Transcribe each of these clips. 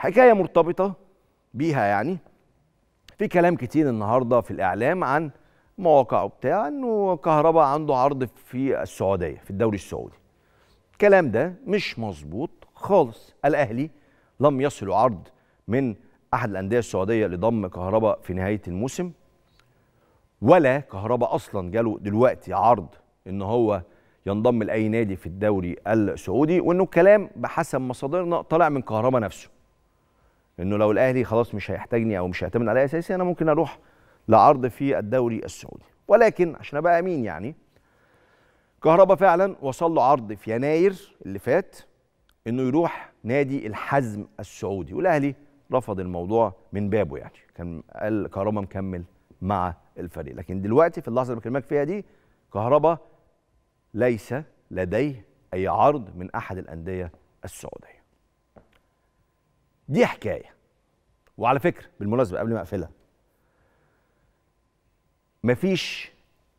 حكايه مرتبطه بيها يعني في كلام كتير النهارده في الاعلام عن مواقع وبتاع انه كهربا عنده عرض في السعوديه في الدوري السعودي الكلام ده مش مظبوط خالص الاهلي لم يصل عرض من احد الانديه السعوديه لضم كهربا في نهايه الموسم ولا كهربا اصلا جاله دلوقتي عرض ان هو ينضم لاي نادي في الدوري السعودي وانه الكلام بحسب مصادرنا طالع من كهربا نفسه انه لو الاهلي خلاص مش هيحتاجني او مش هيعتمد عليا اساسي انا ممكن اروح لعرض في الدوري السعودي ولكن عشان ابقى امين يعني كهربا فعلا وصل له عرض في يناير اللي فات انه يروح نادي الحزم السعودي والاهلي رفض الموضوع من بابه يعني كان قال كهربا مكمل مع الفريق لكن دلوقتي في اللحظه اللي بكلمك فيها دي كهربا ليس لديه اي عرض من احد الانديه السعوديه دي حكايه وعلى فكره بالمناسبه قبل ما اقفلها مفيش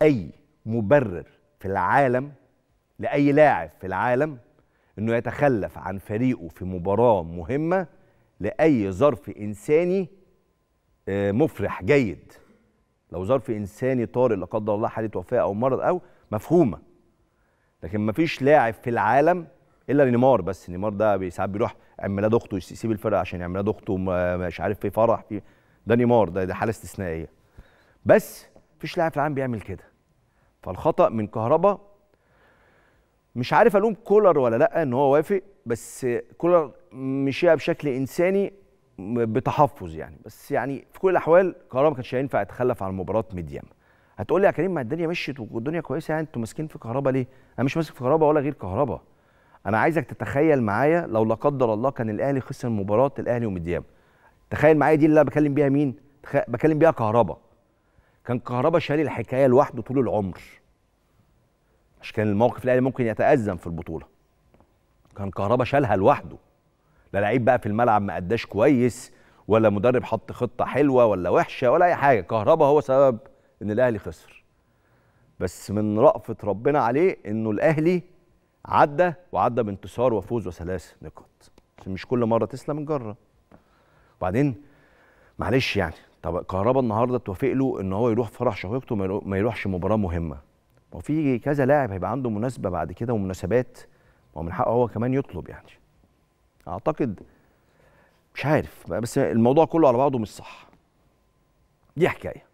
اي مبرر في العالم لاي لاعب في العالم انه يتخلف عن فريقه في مباراه مهمه لاي ظرف انساني آه، مفرح جيد لو ظرف انساني طارئ لا قدر الله حاله وفاه او مرض او مفهومه لكن مفيش لاعب في العالم الا نيمار بس نيمار ده ساعات بيروح عيد ميلاد اخته يسيب الفرقه عشان يعمل ميلاد اخته مش عارف في فرح في ده نيمار ده ده حاله استثنائيه بس مفيش لاعب في العالم بيعمل كده فالخطا من كهربا مش عارف الوم كولر ولا لا ان هو وافق بس كولر مشيها بشكل انساني بتحفظ يعني بس يعني في كل الاحوال كهربا ما كانش هينفع يتخلف عن مباراه ميديام هتقول لي يا كريم ما الدنيا مشيت والدنيا كويسه يعني انتوا ماسكين في كهربا ليه؟ انا مش ماسك في كهربا ولا غير كهربا انا عايزك تتخيل معايا لو لا قدر الله كان الاهلي خسر مباراه الاهلي ومدياب تخيل معايا دي اللي انا بكلم بيها مين بكلم بيها كهربا كان كهربا شاري الحكايه لوحده طول العمر عشان كان الموقف الاهلي ممكن يتازم في البطوله كان كهربا شالها لوحده لا لعيب بقى في الملعب ما اداش كويس ولا مدرب حط خطه حلوه ولا وحشه ولا اي حاجه كهربا هو سبب ان الاهلي خسر بس من رأفة ربنا عليه انه الاهلي عدى وعدى بانتصار وفوز وثلاث نقاط مش كل مره تسلم الجره وبعدين معلش يعني طب كهربا النهارده توافق له ان هو يروح فرح شقيقته ما يروحش مباراه مهمه ما في كذا لاعب هيبقى عنده مناسبه بعد كده ومناسبات هو من حقه هو كمان يطلب يعني اعتقد مش عارف بس الموضوع كله على بعضه مش صح دي حكايه